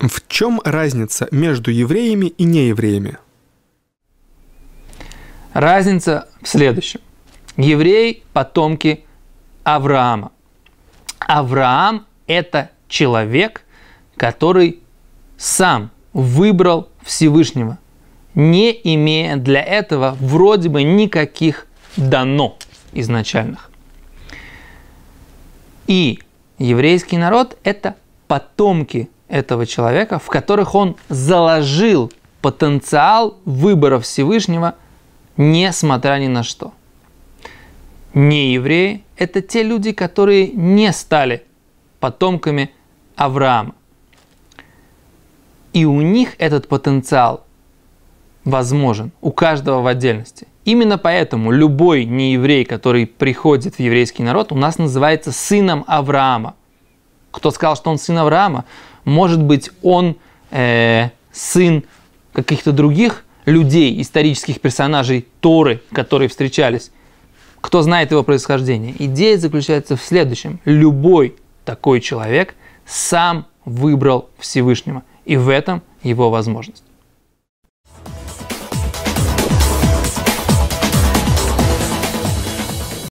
В чем разница между евреями и неевреями? Разница в следующем. Еврей – потомки Авраама. Авраам – это человек, который сам выбрал Всевышнего, не имея для этого вроде бы никаких дано изначальных. И еврейский народ – это потомки этого человека, в которых он заложил потенциал выбора Всевышнего, несмотря ни на что. Неевреи – это те люди, которые не стали потомками Авраама. И у них этот потенциал возможен, у каждого в отдельности. Именно поэтому любой нееврей, который приходит в еврейский народ, у нас называется сыном Авраама кто сказал, что он сын Авраама, может быть, он э, сын каких-то других людей, исторических персонажей Торы, которые встречались. Кто знает его происхождение? Идея заключается в следующем. Любой такой человек сам выбрал Всевышнего. И в этом его возможность.